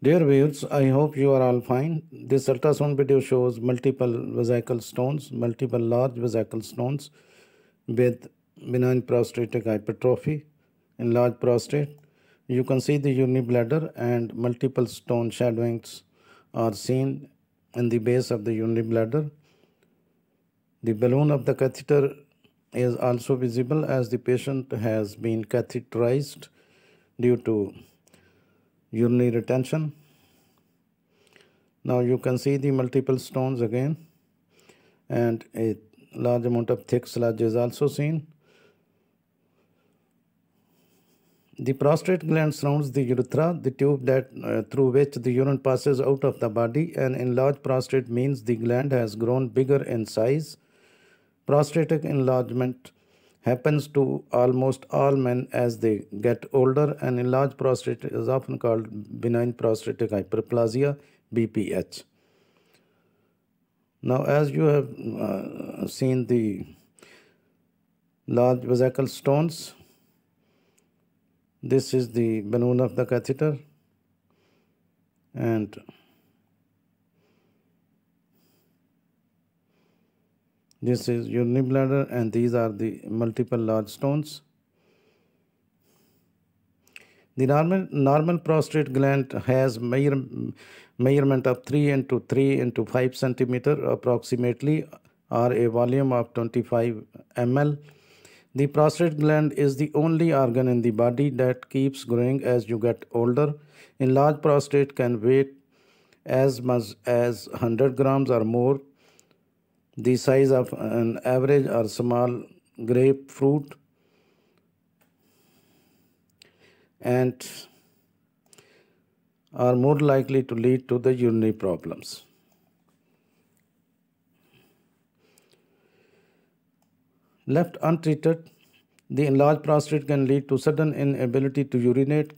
Dear viewers, I hope you are all fine. This ultrasound video shows multiple vesical stones, multiple large vesical stones with benign prostatic hypertrophy in large prostate. You can see the urinary bladder and multiple stone shadowings are seen in the base of the urinary bladder. The balloon of the catheter is also visible as the patient has been catheterized due to urinary retention. Now you can see the multiple stones again and a large amount of thick sludge is also seen. The prostate gland surrounds the urethra, the tube that uh, through which the urine passes out of the body. An enlarged prostate means the gland has grown bigger in size. Prostatic enlargement happens to almost all men as they get older and enlarged prostate is often called benign prostatic hyperplasia BPH. Now as you have uh, seen the large vesical stones this is the balloon of the catheter and This is urinary bladder and these are the multiple large stones. The normal, normal prostate gland has measure, measurement of 3 into 3 into 5 centimeter approximately or a volume of 25 ml. The prostate gland is the only organ in the body that keeps growing as you get older. Enlarged prostate can weigh as much as 100 grams or more the size of an average or small grapefruit and are more likely to lead to the urinary problems. Left untreated, the enlarged prostate can lead to sudden inability to urinate,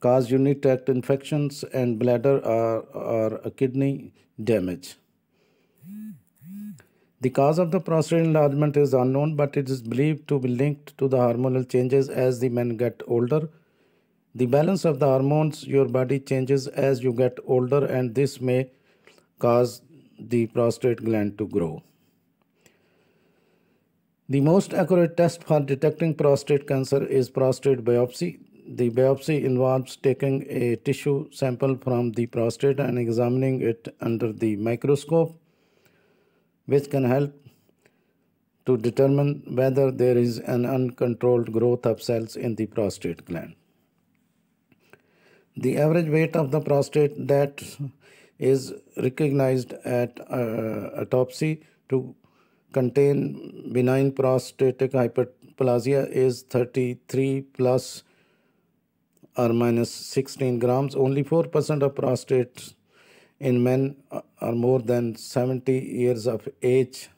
cause urinary tract infections and bladder or, or kidney damage. The cause of the prostate enlargement is unknown, but it is believed to be linked to the hormonal changes as the men get older. The balance of the hormones your body changes as you get older, and this may cause the prostate gland to grow. The most accurate test for detecting prostate cancer is prostate biopsy. The biopsy involves taking a tissue sample from the prostate and examining it under the microscope which can help to determine whether there is an uncontrolled growth of cells in the prostate gland. The average weight of the prostate that is recognized at uh, autopsy to contain benign prostatic hyperplasia is 33 plus or minus 16 grams. Only 4% of prostates in men uh, are more than 70 years of age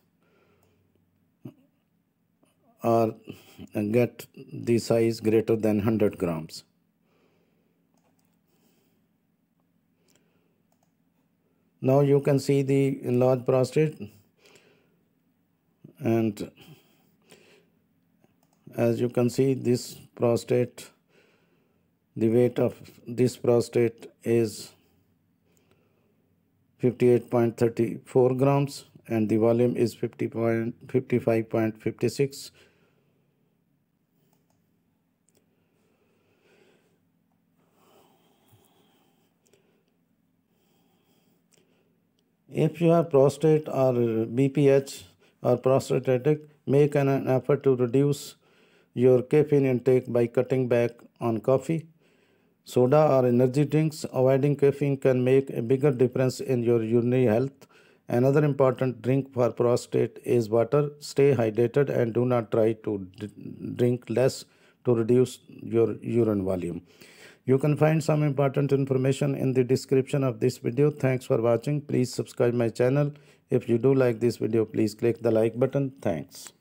or uh, get the size greater than 100 grams. Now you can see the enlarged prostate and as you can see this prostate the weight of this prostate is 58.34 grams and the volume is 50.55.56 If you have prostate or BPH or prostatic, make an effort to reduce your caffeine intake by cutting back on coffee soda or energy drinks, avoiding caffeine can make a bigger difference in your urinary health. Another important drink for prostate is water. Stay hydrated and do not try to drink less to reduce your urine volume. You can find some important information in the description of this video. Thanks for watching. Please subscribe my channel. If you do like this video, please click the like button. Thanks.